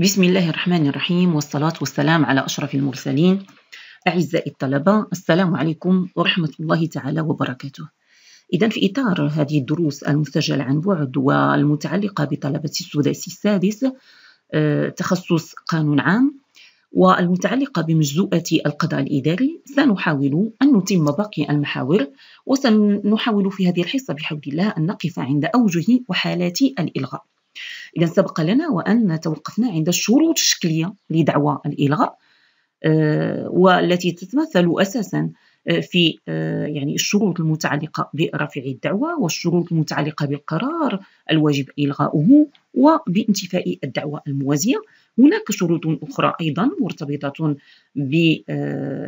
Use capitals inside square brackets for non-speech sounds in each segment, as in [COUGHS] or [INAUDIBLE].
بسم الله الرحمن الرحيم والصلاة والسلام على أشرف المرسلين أعزائي الطلبة السلام عليكم ورحمة الله تعالى وبركاته إذا في إطار هذه الدروس المسجلة عن بعد والمتعلقة بطلبة السداسي السادس آه، تخصص قانون عام والمتعلقة بمجزوءة القضاء الإداري سنحاول أن نتم باقي المحاور وسنحاول في هذه الحصة بحول الله أن نقف عند أوجه وحالات الإلغاء إذا سبق لنا وأن توقفنا عند الشروط الشكلية لدعوى الإلغاء آه، والتي تتمثل أساسا آه، في آه، يعني الشروط المتعلقة برفع الدعوى والشروط المتعلقة بالقرار الواجب إلغاؤه وبانتفاء الدعوى الموازية هناك شروط أخرى أيضا مرتبطة ب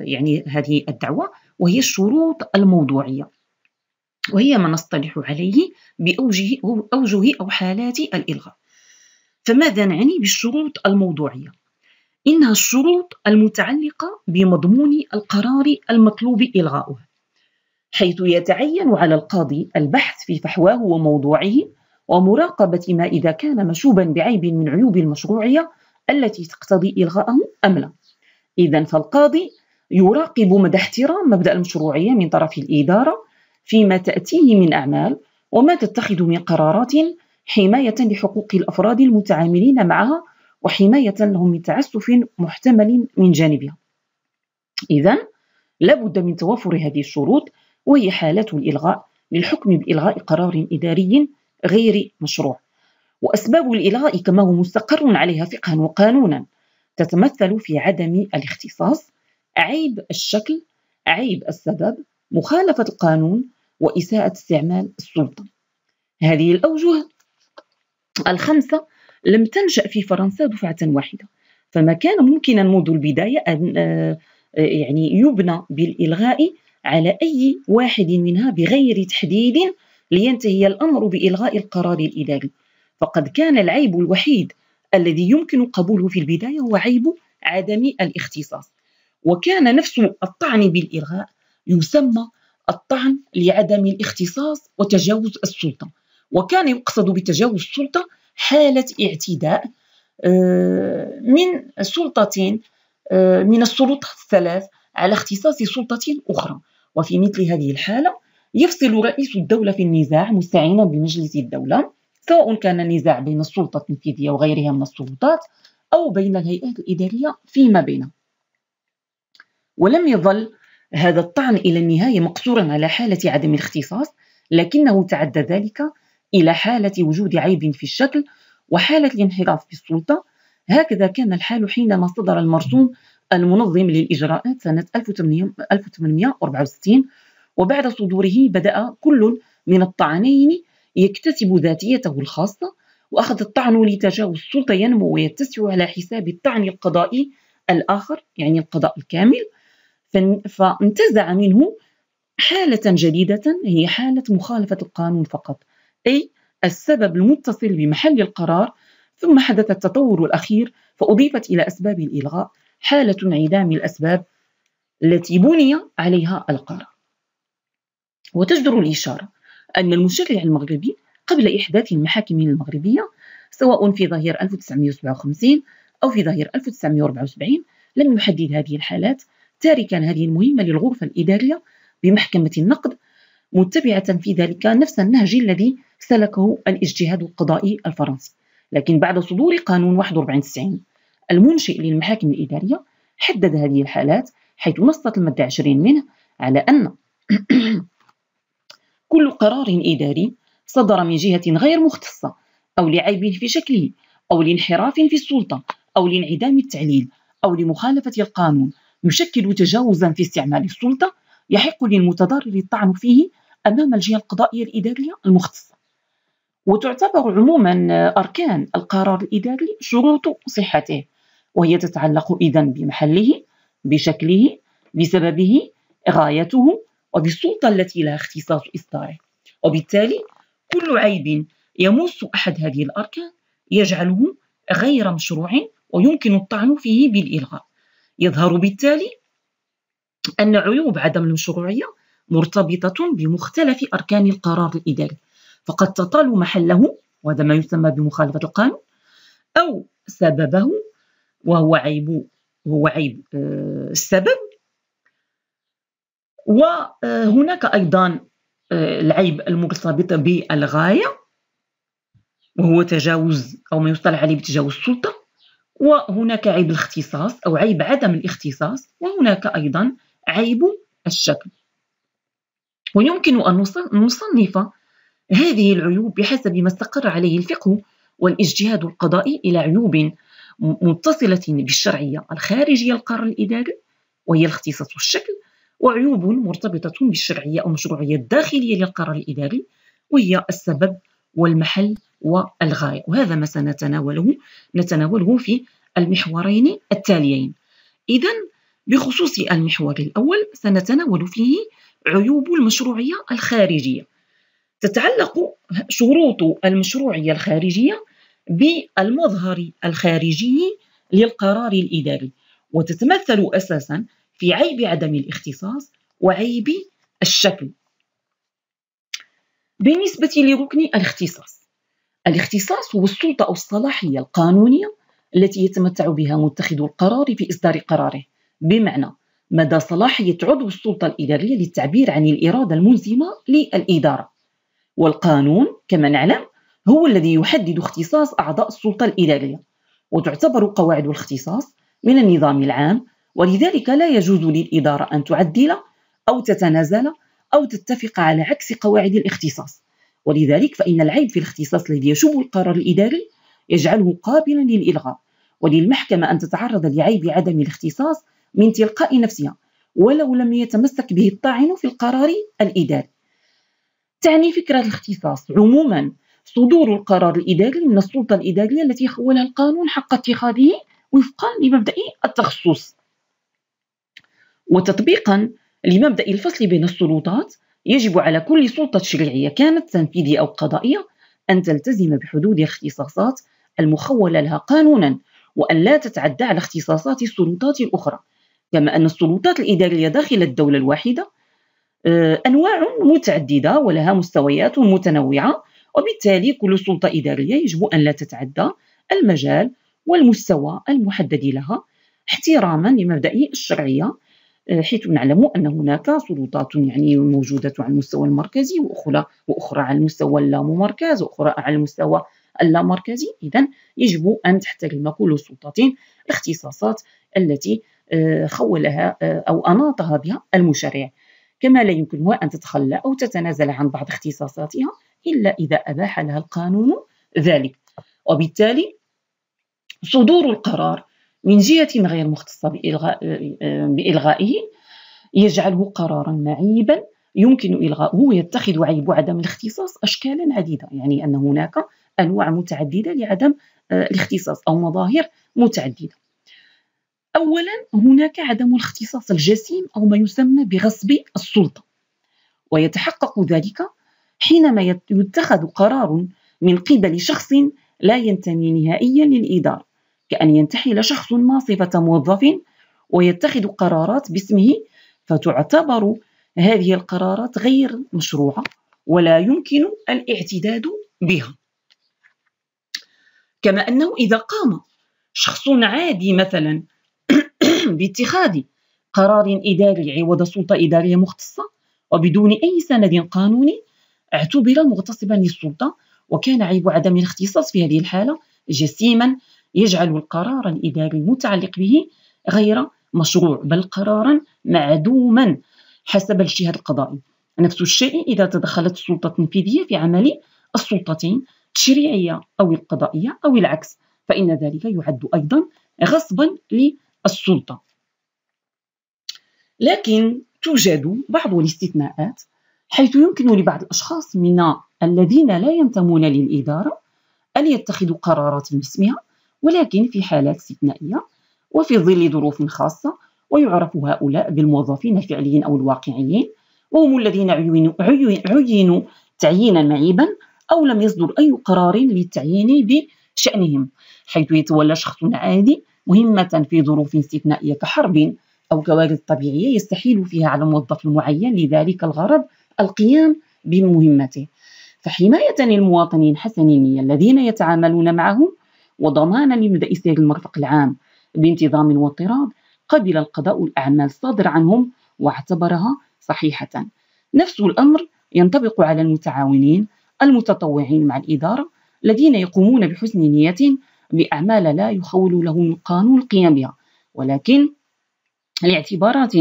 يعني هذه الدعوة وهي الشروط الموضوعية وهي ما نصطلح عليه بأوجه أوجه أو حالات الإلغاء فماذا نعني بالشروط الموضوعية؟ إنها الشروط المتعلقة بمضمون القرار المطلوب إلغاؤه حيث يتعين على القاضي البحث في فحواه وموضوعه ومراقبة ما إذا كان مشوبا بعيب من عيوب المشروعية التي تقتضي إلغاءه أم لا إذا فالقاضي يراقب مدى احترام مبدأ المشروعية من طرف الإدارة فيما تأتيه من أعمال وما تتخذ من قرارات حماية لحقوق الأفراد المتعاملين معها وحماية لهم من تعسف محتمل من جانبها إذا لابد من توافر هذه الشروط وهي حالات الإلغاء للحكم بإلغاء قرار إداري غير مشروع وأسباب الإلغاء كما هو مستقر عليها فقها وقانونا تتمثل في عدم الاختصاص عيب الشكل عيب السبب مخالفة القانون وإساءة استعمال السلطة هذه الأوجه الخمسة لم تنشأ في فرنسا دفعة واحدة فما كان ممكنا منذ البداية أن آه، يعني يبنى بالإلغاء على أي واحد منها بغير تحديد لينتهي الأمر بإلغاء القرار الإداري فقد كان العيب الوحيد الذي يمكن قبوله في البداية هو عيب عدم الاختصاص وكان نفس الطعن بالإلغاء يسمى الطعن لعدم الاختصاص وتجاوز السلطة وكان يقصد بتجاوز السلطة حالة اعتداء آه، من سلطة آه، من السلطات الثلاث على اختصاص سلطة أخرى وفي مثل هذه الحالة يفصل رئيس الدولة في النزاع مستعينا بمجلس الدولة سواء كان النزاع بين السلطة التنفيذية وغيرها من السلطات أو بين الهيئات الإدارية فيما بينها ولم يظل هذا الطعن إلى النهاية مقصورا على حالة عدم الاختصاص لكنه تعدى ذلك إلى حالة وجود عيب في الشكل وحالة الانحراف في السلطة هكذا كان الحال حينما صدر المرسوم المنظم للإجراءات سنة 1864 وبعد صدوره بدأ كل من الطعنين يكتسب ذاتيته الخاصة وأخذ الطعن لتجاوز السلطة ينمو ويتسع على حساب الطعن القضائي الآخر يعني القضاء الكامل فانتزع منه حالة جديدة هي حالة مخالفة القانون فقط أي السبب المتصل بمحل القرار ثم حدث التطور الأخير فأضيفت إلى أسباب الإلغاء حالة انعدام الأسباب التي بني عليها القرار وتجدر الإشارة أن المشرع المغربي قبل إحداث المحاكم المغربية سواء في ظهير 1957 أو في ظهير 1974 لم يحدد هذه الحالات تاركا هذه المهمة للغرفة الإدارية بمحكمة النقد متبعة في ذلك نفس النهج الذي سلكه الاجتهاد القضائي الفرنسي لكن بعد صدور قانون 41 90 المنشئ للمحاكم الإدارية حدد هذه الحالات حيث نصت المادة 20 منه على أن [CLEARS THROAT] كل قرار إداري صدر من جهة غير مختصة أو لعيب في شكله أو لانحراف في السلطة أو لانعدام التعليل أو لمخالفة القانون يشكل تجاوزا في استعمال السلطة يحق للمتضرر الطعن فيه أمام الجهة القضائية الإدارية المختصة وتعتبر عموما أركان القرار الإداري شروط صحته وهي تتعلق إذا بمحله بشكله بسببه غايته وبالسلطة التي لها اختصاص إصداره وبالتالي كل عيب يمس أحد هذه الأركان يجعله غير مشروع ويمكن الطعن فيه بالإلغاء يظهر بالتالي أن عيوب عدم المشروعية مرتبطة بمختلف أركان القرار الإداري فقد تطال محله وهذا ما يسمى بمخالفة القانون أو سببه وهو عيب وهو عيب آه، السبب وهناك أيضا آه، العيب المرتبط بالغاية وهو تجاوز أو ما يصطلح عليه بتجاوز السلطة وهناك عيب الاختصاص أو عيب عدم الاختصاص وهناك أيضا عيب الشكل ويمكن أن نصنف هذه العيوب بحسب ما استقر عليه الفقه والاجتهاد القضائي إلى عيوب متصلة بالشرعية الخارجية القارة الإداري وهي الاختصاص الشكل وعيوب مرتبطة بالشرعية أو مشروعية الداخلية للقرار الإداري وهي السبب والمحل والغاية وهذا ما سنتناوله نتناوله في المحورين التاليين إذا بخصوص المحور الأول سنتناول فيه عيوب المشروعية الخارجية تتعلق شروط المشروعية الخارجية بالمظهر الخارجي للقرار الإداري وتتمثل أساسا في عيب عدم الاختصاص وعيب الشكل بالنسبة لركن الاختصاص الاختصاص هو السلطة أو الصلاحية القانونية التي يتمتع بها متخذ القرار في إصدار قراره بمعنى مدى صلاحية عضو السلطة الإدارية للتعبير عن الإرادة الملزمة للإدارة والقانون كما نعلم هو الذي يحدد اختصاص أعضاء السلطة الإدارية وتعتبر قواعد الاختصاص من النظام العام ولذلك لا يجوز للإدارة أن تعدل أو تتنازل أو تتفق على عكس قواعد الاختصاص ولذلك فإن العيب في الاختصاص الذي يشوب القرار الإداري يجعله قابلا للإلغاء وللمحكمة أن تتعرض لعيب عدم الاختصاص من تلقاء نفسها ولو لم يتمسك به الطاعن في القرار الإداري تعني فكرة الاختصاص عموما صدور القرار الإداري من السلطة الإدارية التي خولها القانون حق اتخاذه وفقا لمبدأ التخصص وتطبيقا لمبدأ الفصل بين السلطات يجب على كل سلطة تشريعية كانت تنفيذية أو قضائية أن تلتزم بحدود اختصاصات المخولة لها قانونا وأن لا تتعدى على اختصاصات السلطات الأخرى كما أن السلطات الإدارية داخل الدولة الواحدة آه، أنواع متعددة ولها مستويات متنوعة وبالتالي كل سلطة إدارية يجب أن لا تتعدى المجال والمستوى المحدد لها احتراما لمبدأ الشرعية آه، حيث نعلم أن هناك سلطات يعني موجودة على المستوى المركزي وأخرى وأخرى على المستوى اللامركز وأخرى على المستوى اللامركزي إذا يجب أن تحترم كل السلطات الاختصاصات التي آه، خولها آه، أو أناطها بها المشرع كما لا يمكنها أن تتخلى أو تتنازل عن بعض اختصاصاتها إلا إذا أباح لها القانون ذلك وبالتالي صدور القرار من جهة غير مختصة بإلغاء بإلغائه يجعله قرارا معيبا يمكن إلغاؤه يتخذ عيب عدم الاختصاص أشكالا عديدة يعني أن هناك أنواع متعددة لعدم آه، الاختصاص أو مظاهر متعددة أولا هناك عدم الاختصاص الجسيم أو ما يسمى بغصب السلطة ويتحقق ذلك حينما يتخذ قرار من قبل شخص لا ينتمي نهائيا للإدارة كأن ينتحل شخص ما صفة موظف ويتخذ قرارات باسمه فتعتبر هذه القرارات غير مشروعة ولا يمكن الاعتداد بها كما أنه إذا قام شخص عادي مثلا [CLEARS THROAT] باتخاذ قرار إداري عوض سلطة إدارية مختصة وبدون أي سند قانوني اعتبر مغتصبا للسلطة وكان عيب عدم الاختصاص في هذه الحالة جسيما يجعل القرار الإداري المتعلق به غير مشروع بل قرارا معدوما حسب الاجتهاد القضائي نفس الشيء إذا تدخلت السلطة التنفيذية في عمل السلطتين التشريعية أو القضائية أو العكس فإن ذلك يعد أيضا غصبا للسلطة لكن توجد بعض الاستثناءات حيث يمكن لبعض الأشخاص من الذين لا ينتمون للإدارة أن يتخذوا قرارات باسمها ولكن في حالات استثنائية وفي ظل ظروف خاصة ويعرف هؤلاء بالموظفين الفعليين أو الواقعيين وهم الذين عينوا, عينوا تعيينا معيبا أو لم يصدر أي قرار للتعيين بشأنهم حيث يتولى شخص عادي مهمة في ظروف استثنائية كحرب أو كوارث طبيعية يستحيل فيها على موظف معين لذلك الغرض القيام بمهمته فحماية المواطنين حسنين الذين يتعاملون معهم وضمانا لمدى إسداد المرفق العام بانتظام واضطراد قبل القضاء الأعمال الصادرة عنهم واعتبرها صحيحة نفس الأمر ينطبق على المتعاونين المتطوعين مع الإدارة الذين يقومون بحسن نية بأعمال لا يخول لهم القانون القيام بها ولكن لاعتبارات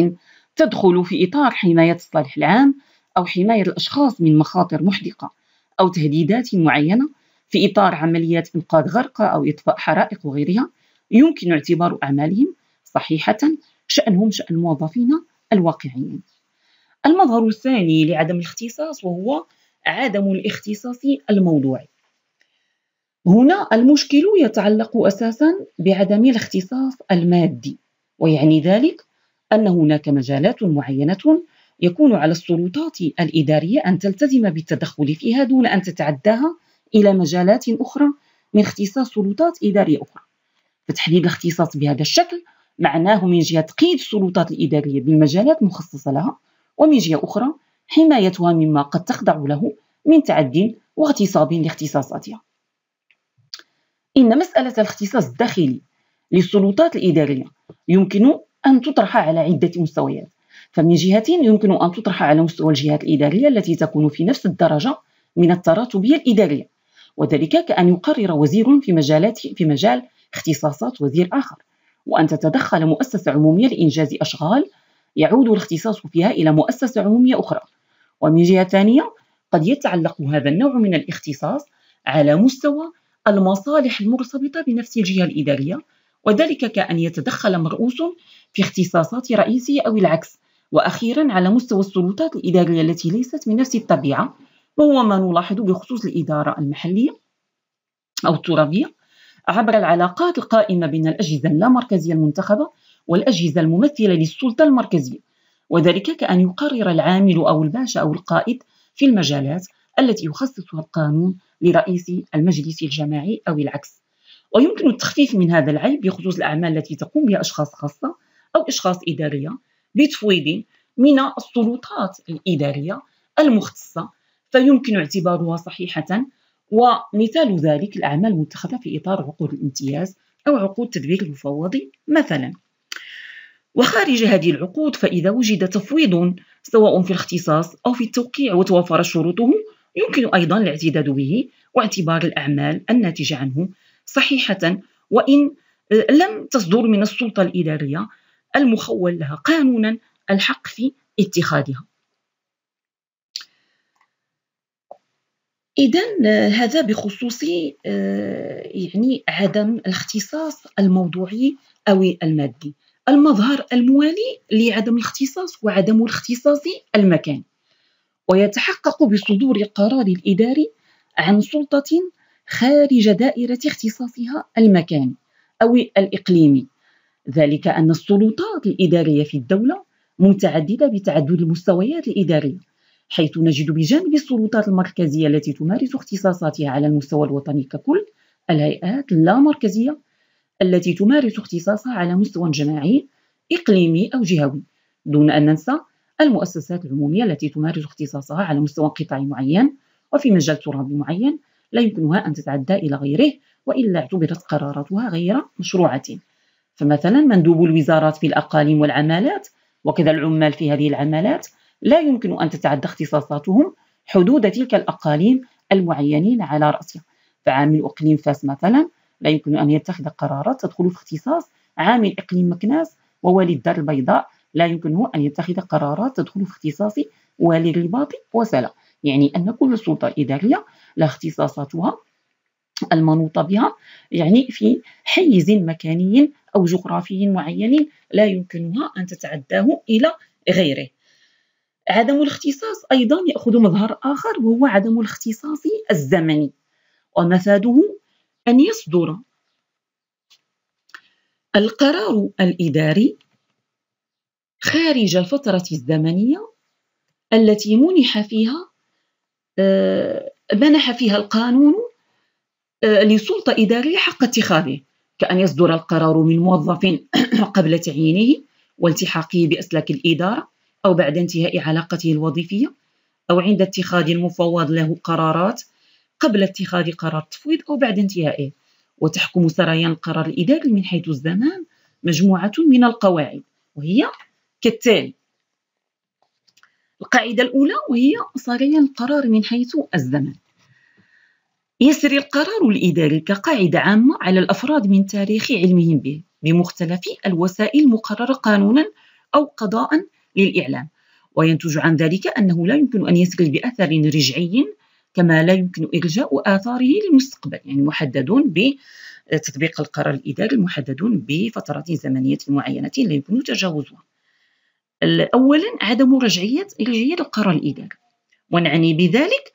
تدخل في إطار حماية الصالح العام أو حماية الأشخاص من مخاطر محدقة أو تهديدات معينة في إطار عمليات إنقاذ غرقى أو إطفاء حرائق وغيرها يمكن اعتبار أعمالهم صحيحة شأنهم شأن موظفين الواقعيين المظهر الثاني لعدم الاختصاص وهو عدم الاختصاص الموضوعي هنا المشكل يتعلق أساسا بعدم الاختصاص المادي ويعني ذلك أن هناك مجالات معينة يكون على السلطات الإدارية أن تلتزم بالتدخل فيها دون أن تتعداها إلى مجالات أخرى من اختصاص سلطات إدارية أخرى فتحديد الاختصاص بهذا الشكل معناه من جهة تقييد السلطات الإدارية بالمجالات المخصصة لها ومن جهة أخرى حمايتها مما قد تخضع له من تعد واغتصاب لاختصاصاتها إن مسألة الاختصاص الداخلي للسلطات الإدارية يمكن أن تطرح على عدة مستويات فمن جهة يمكن أن تطرح على مستوى الجهات الإدارية التي تكون في نفس الدرجة من التراتبية الإدارية وذلك كأن يقرر وزير في مجالات في مجال اختصاصات وزير آخر وأن تتدخل مؤسسة عمومية لإنجاز أشغال يعود الاختصاص فيها إلى مؤسسة عمومية أخرى ومن جهة ثانية قد يتعلق هذا النوع من الاختصاص على مستوى المصالح المرتبطة بنفس الجهة الإدارية وذلك كأن يتدخل مرؤوس في اختصاصات رئيسه أو العكس وأخيرا على مستوى السلطات الإدارية التي ليست من نفس الطبيعة وهو ما نلاحظه بخصوص الإدارة المحلية أو الترابية عبر العلاقات القائمة بين الأجهزة اللامركزية المنتخبة والأجهزة الممثلة للسلطة المركزية وذلك كأن يقرر العامل أو الباشا أو القائد في المجالات التي يخصصها القانون لرئيس المجلس الجماعي أو العكس ويمكن التخفيف من هذا العيب بخصوص الأعمال التي تقوم بها أشخاص خاصة أو أشخاص إدارية بتفويض من السلطات الإدارية المختصة فيمكن اعتبارها صحيحة ومثال ذلك الأعمال المتخذة في إطار عقود الامتياز أو عقود تدبير المفوض مثلا وخارج هذه العقود فإذا وجد تفويض سواء في الاختصاص أو في التوقيع وتوفر شروطه يمكن أيضا الاعتداد به واعتبار الأعمال الناتجة عنه صحيحة وإن لم تصدر من السلطة الإدارية المخول لها قانونا الحق في اتخاذها إذا آه، هذا بخصوص آه، يعني عدم الاختصاص الموضوعي أو المادي المظهر الموالي لعدم الاختصاص وعدم الاختصاص المكاني ويتحقق بصدور قرار الإداري عن سلطة خارج دائرة اختصاصها المكاني أو الإقليمي ذلك أن السلطات الإدارية في الدولة متعددة بتعدد المستويات الإدارية حيث نجد بجانب السلطات المركزية التي تمارس اختصاصاتها على المستوى الوطني ككل الهيئات اللامركزية التي تمارس اختصاصها على مستوى جماعي إقليمي أو جهوي دون أن ننسى المؤسسات العمومية التي تمارس اختصاصها على مستوى قطاع معين وفي مجال ترابي معين لا يمكنها أن تتعدى إلى غيره وإلا اعتبرت قراراتها غير مشروعة فمثلا مندوب الوزارات في الأقاليم والعمالات وكذا العمال في هذه العمالات لا يمكن أن تتعدى اختصاصاتهم حدود تلك الأقاليم المعينين على رأسها فعامل إقليم فاس مثلا لا يمكن أن يتخذ قرارات تدخل في اختصاص عامل إقليم مكناس ووالي الدار البيضاء لا يمكنه أن يتخذ قرارات تدخل في اختصاص والي الرباط وسلا يعني أن كل سلطة إدارية لا اختصاصاتها المنوطة بها يعني في حيز مكاني أو جغرافي معين لا يمكنها أن تتعداه إلى غيره عدم الاختصاص أيضا يأخذ مظهر آخر وهو عدم الاختصاص الزمني ومفاده أن يصدر القرار الإداري خارج الفترة الزمنية التي منح فيها آه، منح فيها القانون آه، لسلطة إدارية حق اتخاذه كأن يصدر القرار من موظف [COUGHS] قبل تعيينه والتحاقه بأسلاك الإدارة أو بعد انتهاء علاقته الوظيفية أو عند اتخاذ المفوض له قرارات قبل اتخاذ قرار التفويض أو بعد انتهائه وتحكم سريان القرار الإداري من حيث الزمان مجموعة من القواعد وهي كالتالي القاعدة الأولى وهي سريان القرار من حيث الزمان يسري القرار الإداري كقاعدة عامة على الأفراد من تاريخ علمهم به بمختلف الوسائل المقررة قانونا أو قضاء للإعلام وينتج عن ذلك أنه لا يمكن أن يسجل بأثر رجعي كما لا يمكن إرجاء آثاره للمستقبل يعني محددون بتطبيق القرار الإداري المحددون بفترات زمنية معينة لا يمكن تجاوزها أولا عدم رجعية إرجعية القرار الإداري ونعني بذلك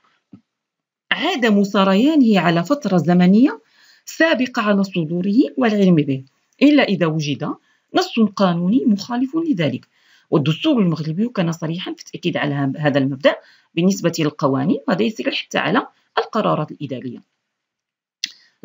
عدم سريانه على فترة زمنية سابقة على صدوره والعلم به إلا إذا وجد نص قانوني مخالف لذلك والدستور المغربي كان صريحا في التأكيد على هذا المبدأ بالنسبة للقوانين وهذا يسير حتى على القرارات الإدارية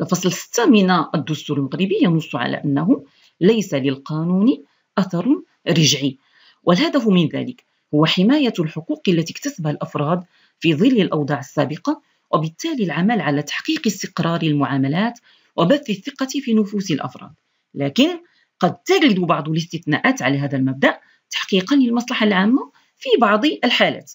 الفصل 6 من الدستور المغربي ينص على أنه ليس للقانون أثر رجعي والهدف من ذلك هو حماية الحقوق التي اكتسبها الأفراد في ظل الأوضاع السابقة وبالتالي العمل على تحقيق استقرار المعاملات وبث الثقة في نفوس الأفراد لكن قد تجد بعض الاستثناءات على هذا المبدأ تحقيقا للمصلحة العامة في بعض الحالات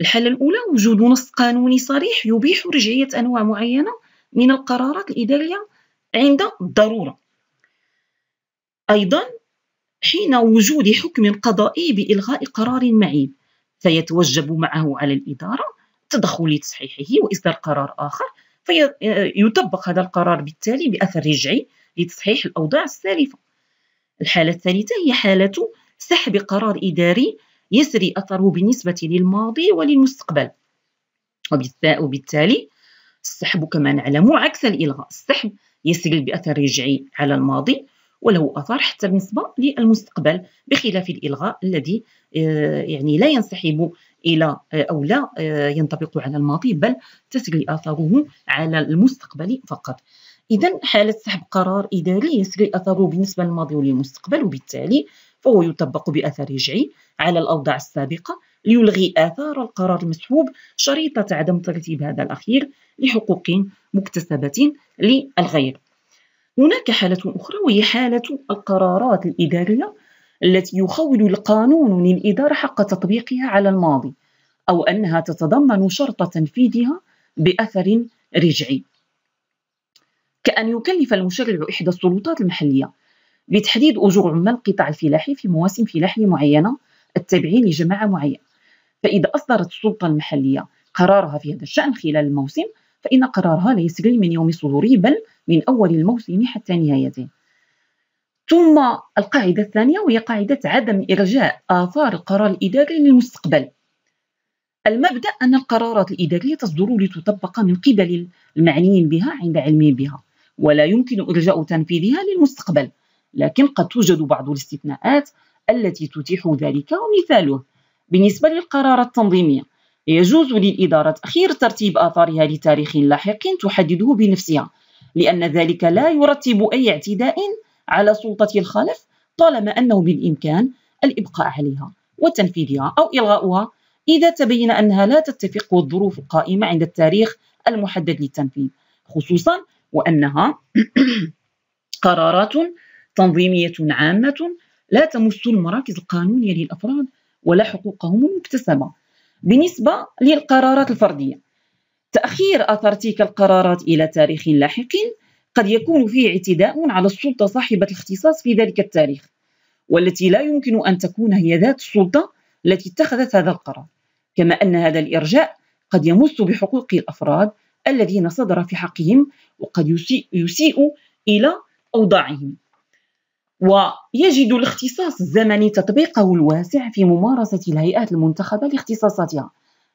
الحالة الأولى وجود نص قانوني صريح يبيح رجعية أنواع معينة من القرارات الإدارية عند الضرورة أيضا حين وجود حكم قضائي بإلغاء قرار معيب فيتوجب معه على الإدارة التدخل لتصحيحه وإصدار قرار آخر فيطبق هذا القرار بالتالي بأثر رجعي لتصحيح الأوضاع السالفة الحالة الثالثة هي حالة سحب قرار إداري يسري أثره بالنسبة للماضي وللمستقبل وبالتالي السحب كما نعلم عكس الإلغاء السحب يسري بأثر رجعي على الماضي وله أثر حتى بالنسبة للمستقبل بخلاف الإلغاء الذي آه، يعني لا ينسحب إلى آه، أو لا آه، ينطبق على الماضي بل تسري أثره على المستقبل فقط إذا حالة سحب قرار إداري يسري أثره بالنسبة للماضي وللمستقبل وبالتالي فهو يطبق بأثر رجعي على الأوضاع السابقة ليلغي آثار القرار المسحوب شريطة عدم ترتيب هذا الأخير لحقوق مكتسبة للغير هناك حالة أخرى وهي حالة القرارات الإدارية التي يخول القانون للإدارة حق تطبيقها على الماضي أو أنها تتضمن شرط تنفيذها بأثر رجعي كأن يكلف المشرع إحدى السلطات المحلية بتحديد أجور عمال القطاع الفلاحي في مواسم فلاحية معينة التابعين لجماعة معينة فإذا أصدرت السلطة المحلية قرارها في هذا الشأن خلال الموسم فإن قرارها لا يسري من يوم صدوره بل من أول الموسم حتى نهايته ثم القاعدة الثانية وهي قاعدة عدم إرجاء آثار القرار الإداري للمستقبل المبدأ أن القرارات الإدارية تصدر لتطبق من قبل المعنيين بها عند علمهم بها ولا يمكن إرجاء تنفيذها للمستقبل لكن قد توجد بعض الاستثناءات التي تتيح ذلك ومثاله بالنسبة للقرارات التنظيمية يجوز للإدارة تأخير ترتيب آثارها لتاريخ لاحق تحدده بنفسها لأن ذلك لا يرتب أي اعتداء على سلطة الخلف طالما أنه بالإمكان الإبقاء عليها وتنفيذها أو إلغاؤها إذا تبين أنها لا تتفق والظروف القائمة عند التاريخ المحدد للتنفيذ خصوصا وأنها [COUGHS] قرارات تنظيمية عامة لا تمس المراكز القانونية للأفراد ولا حقوقهم المكتسبة بالنسبة للقرارات الفردية تأخير أثر تلك القرارات إلى تاريخ لاحق قد يكون فيه اعتداء على السلطة صاحبة الاختصاص في ذلك التاريخ والتي لا يمكن أن تكون هي ذات السلطة التي اتخذت هذا القرار كما أن هذا الإرجاء قد يمس بحقوق الأفراد الذين صدر في حقهم وقد يسيء, يسيء إلى أوضاعهم ويجد الاختصاص الزمني تطبيقه الواسع في ممارسة الهيئات المنتخبة لاختصاصاتها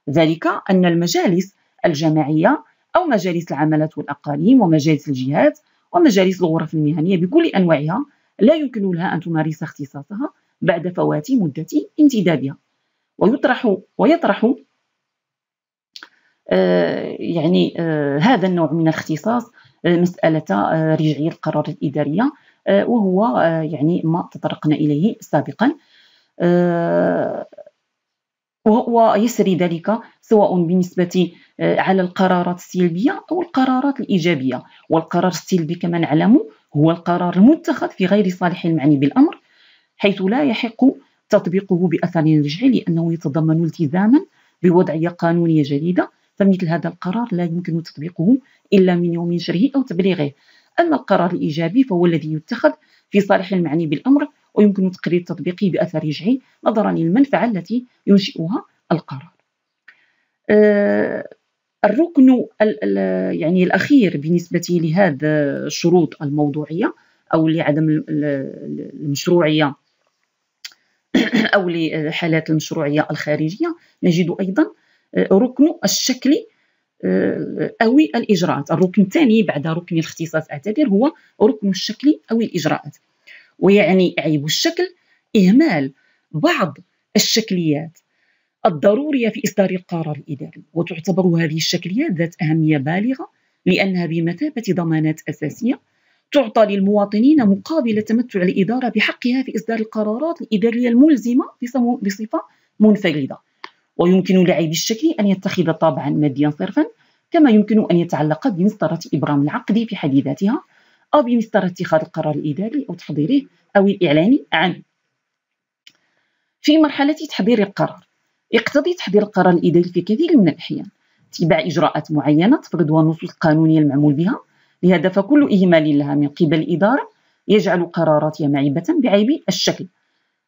ذلك أن المجالس الجماعية أو مجالس العملات والأقاليم ومجالس الجهات ومجالس الغرف المهنية بكل أنواعها لا يمكن لها أن تمارس اختصاصها بعد فوات مدة انتدابها ويطرح ويطرح آه، يعني آه، هذا النوع من الاختصاص آه، مسألة رجعية القرارات الإدارية آه، وهو آه، يعني ما تطرقنا إليه سابقا آه، ويسري ذلك سواء بالنسبة على القرارات السلبية أو القرارات الإيجابية والقرار السلبي كما نعلم هو القرار المتخذ في غير صالح المعني بالأمر حيث لا يحق تطبيقه بأثر رجعي لأنه يتضمن التزاما بوضعية قانونية جديدة فمثل هذا القرار لا يمكن تطبيقه إلا من يوم شره أو تبليغه أما القرار الإيجابي فهو الذي يتخذ في صالح المعني بالأمر ويمكن تقرير تطبيقه بأثر رجعي نظرا للمنفعة التي ينشئها القرار آه، الركن يعني الأخير بالنسبة لهذا الشروط الموضوعية أو لعدم المشروعية [COUGHS] أو لحالات المشروعية الخارجية نجد أيضا آه، ركن الشكل آه، أو الإجراءات الركن الثاني بعد ركن الاختصاص أعتبر هو ركن الشكل أو الإجراءات ويعني عيب الشكل إهمال بعض الشكليات الضرورية في إصدار القرار الإداري وتعتبر هذه الشكليات ذات أهمية بالغة لأنها بمثابة ضمانات أساسية تعطى للمواطنين مقابل تمتع الإدارة بحقها في إصدار القرارات الإدارية الملزمة بصفة منفردة ويمكن لعيب الشكل أن يتخذ طابعا ماديا صرفا كما يمكن أن يتعلق بمسطرة إبرام العقد في حد ذاتها أو بمسطرة اتخاذ القرار الإداري أو تحضيره أو الإعلان عنه في مرحلة تحضير القرار يقتضي تحضير القرار الإداري في كثير من الأحيان اتباع إجراءات معينة تفرضها النصوص القانونية المعمول بها لهذا فكل إهمال لها من قبل الإدارة يجعل قراراتها معيبة بعيب الشكل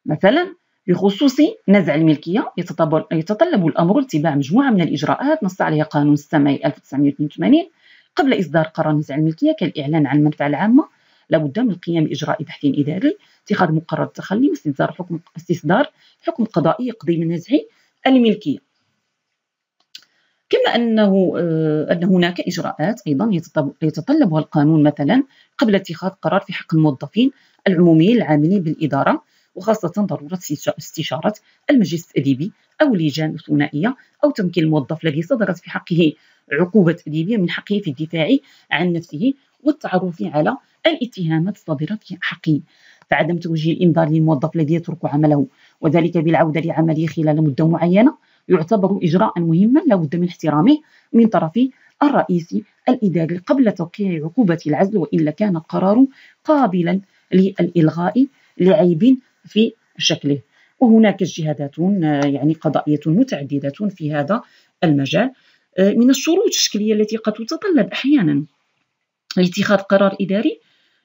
مثلا بخصوص نزع الملكية يتطلب الأمر اتباع مجموعة من الإجراءات نص عليها قانون السماء 1982 قبل إصدار قرار نزع الملكية كالإعلان عن المنفعة العامة لابد من القيام بإجراء بحث إداري اتخاذ مقرر التخلي واستصدار حكم استصدار حكم قضائي يقضي من نزع الملكية كما أنه آه، أن هناك إجراءات أيضا يتطلبها القانون مثلا قبل اتخاذ قرار في حق الموظفين العموميين العاملين بالإدارة وخاصة ضرورة استشارة المجلس التأديبي أو اللجان الثنائية أو تمكين الموظف الذي صدرت في حقه عقوبة تأديبية من حقه في الدفاع عن نفسه والتعرف على الاتهامات الصادرة في حقه فعدم توجيه الإنذار للموظف الذي يترك عمله وذلك بالعودة لعمله خلال مدة معينة يعتبر إجراء مهما لا بد من احترامه من طرف الرئيس الإداري قبل توقيع عقوبة العزل وإلا كان القرار قابلا للإلغاء لعيب في شكله وهناك اجتهادات آه، يعني قضائية متعددة في هذا المجال آه، من الشروط الشكلية التي قد تتطلب أحيانا لاتخاذ قرار إداري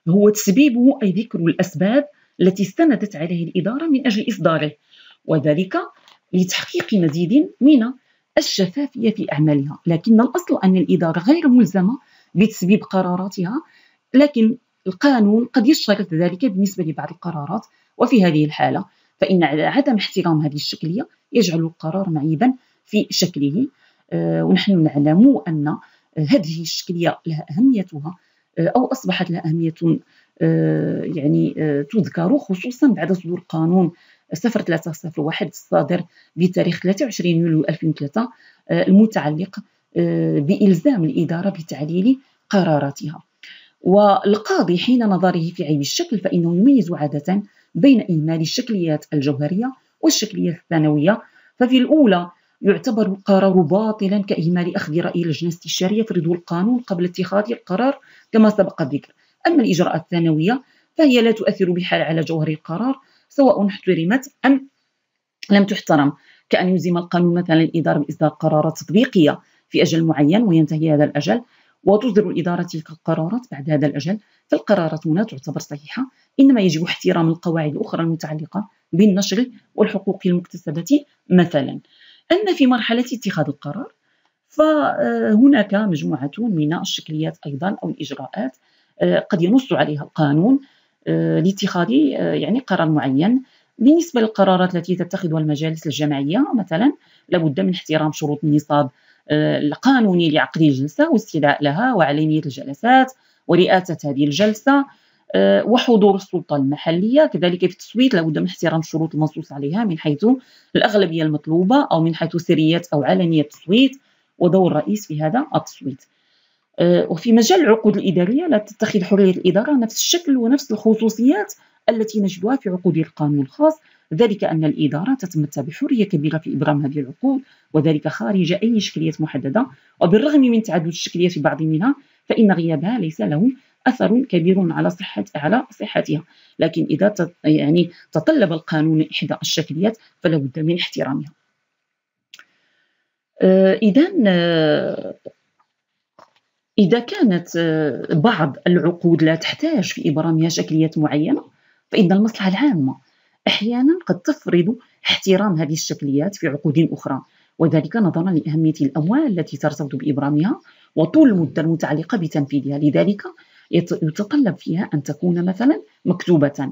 هو تسبيبه أي ذكر الأسباب التي استندت عليه الإدارة من أجل إصداره وذلك لتحقيق مزيد من الشفافية في أعمالها لكن الأصل أن الإدارة غير ملزمة بتسبيب قراراتها لكن القانون قد يشترط ذلك بالنسبة لبعض القرارات وفي هذه الحالة فإن عدم احترام هذه الشكلية يجعل القرار معيبا في شكله آه، ونحن نعلم أن هذه الشكلية لها أهميتها آه، أو أصبحت لها أهمية آه، يعني تذكر خصوصا بعد صدور قانون 0301 الصادر بتاريخ 23 يوليو 2003 المتعلق بإلزام الإدارة بتعليل قراراتها والقاضي حين نظره في عيب الشكل فإنه يميز عادة بين إهمال الشكليات الجوهرية والشكليات الثانوية ففي الأولى يعتبر القرار باطلا كإهمال أخذ رأي اللجنة الاستشارية في رضو القانون قبل اتخاذ القرار كما سبق الذكر أما الإجراءات الثانوية فهي لا تؤثر بحال على جوهر القرار سواء احترمت أم لم تحترم كأن يلزم القانون مثلا الإدارة بإصدار قرارات تطبيقية في أجل معين وينتهي هذا الأجل وتصدر الإدارة تلك القرارات بعد هذا الأجل فالقرارات هنا تعتبر صحيحة إنما يجب احترام القواعد الأخرى المتعلقة بالنشر والحقوق المكتسبة مثلا أما في مرحلة اتخاذ القرار فهناك مجموعة من الشكليات أيضا أو الإجراءات آه، قد ينص عليها القانون آه، لاتخاذ آه، يعني قرار معين بالنسبة للقرارات التي تتخذها المجالس الجماعية مثلا لابد من احترام شروط النصاب آه، القانوني لعقد الجلسة واستيلاء لها وعلانية الجلسات ورئاسة هذه الجلسة آه، وحضور السلطة المحلية كذلك في التصويت لابد من احترام الشروط المنصوص عليها من حيث الأغلبية المطلوبة أو من حيث سرية أو علنية التصويت ودور الرئيس في هذا التصويت آه، وفي مجال العقود الإدارية لا تتخذ حرية الإدارة نفس الشكل ونفس الخصوصيات التي نجدها في عقود القانون الخاص ذلك أن الإدارة تتمتع بحرية كبيرة في إبرام هذه العقود وذلك خارج أي شكليات محددة وبالرغم من تعدد الشكليات في بعض منها فإن غيابها ليس له أثر كبير على صحة على صحتها لكن إذا يعني تطلب القانون إحدى الشكليات فلا بد من احترامها آه، إذا آه، إذا كانت آه، بعض العقود لا تحتاج في إبرامها شكليات معينة فإن المصلحة العامة أحيانا قد تفرض احترام هذه الشكليات في عقود أخرى وذلك نظرا لأهمية الأموال التي ترتبط بإبرامها وطول المدة المتعلقة بتنفيذها لذلك يتطلب فيها أن تكون مثلا مكتوبة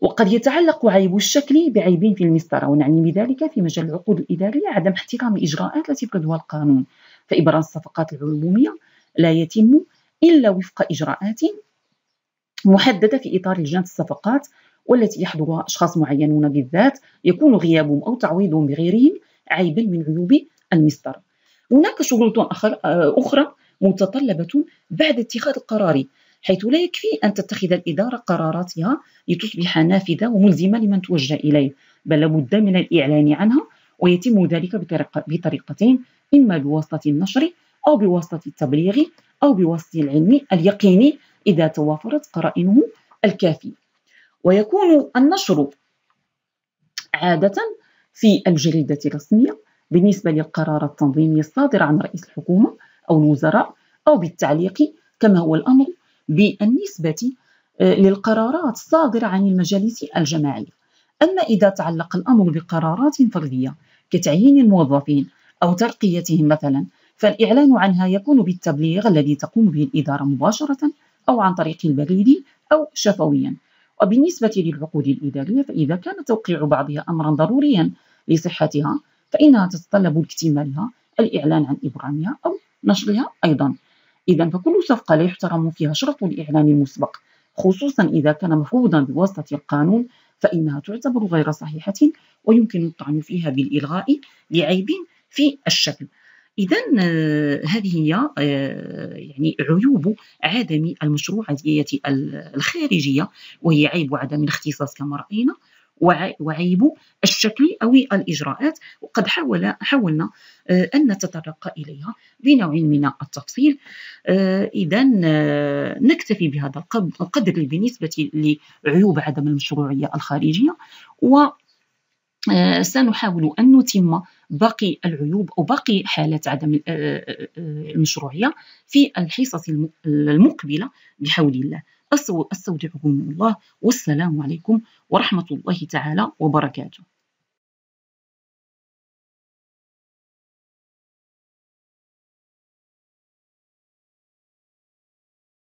وقد يتعلق عيب الشكل بعيب في المسطرة ونعني بذلك في مجال العقود الإدارية عدم احترام الإجراءات التي يفرضها القانون فإبرام الصفقات العمومية لا يتم إلا وفق إجراءات محددة في إطار لجنة الصفقات والتي يحضرها أشخاص معينون بالذات يكون غيابهم أو تعويضهم بغيرهم عيبا من عيوب المسطرة هناك شروط آه، أخرى متطلبة بعد اتخاذ القرار حيث لا يكفي أن تتخذ الإدارة قراراتها لتصبح نافذة وملزمة لمن توجه إليه بل لابد من الإعلان عنها ويتم ذلك بطريقتين إما بواسطة النشر أو بواسطة التبليغ أو بواسطة العلم اليقيني إذا توافرت قرائنه الكافية ويكون النشر عادة في الجريدة الرسمية بالنسبة للقرار التنظيمي الصادر عن رئيس الحكومة أو الوزراء أو بالتعليق كما هو الأمر بالنسبة آه، للقرارات الصادرة عن المجالس الجماعية أما إذا تعلق الأمر بقرارات فردية كتعيين الموظفين أو ترقيتهم مثلا فالإعلان عنها يكون بالتبليغ الذي تقوم به الإدارة مباشرة أو عن طريق البريد أو شفويا وبالنسبة للعقود الإدارية فإذا كان توقيع بعضها أمرا ضروريا لصحتها فإنها تتطلب اكتمالها الإعلان عن إبرامها أو نشرها أيضا إذا فكل صفقة لا يحترم فيها شرط الإعلان المسبق خصوصا إذا كان مفروضا بواسطة القانون فإنها تعتبر غير صحيحة ويمكن الطعن فيها بالإلغاء لعيب في الشكل اذا آه، هذه هي آه، يعني عيوب عدم المشروعيه الخارجيه وهي عيب عدم الاختصاص كما راينا وعيب الشكل او الاجراءات وقد حاول حاولنا آه، ان نتطرق اليها بنوع من التفصيل اذا نكتفي بهذا القدر بالنسبه لعيوب عدم المشروعيه الخارجيه و آه، سنحاول أن نتم باقي العيوب أو باقي حالات عدم آه، آه، المشروعية في الحصص المقبلة بحول الله أستودعكم الله والسلام عليكم ورحمة الله تعالى وبركاته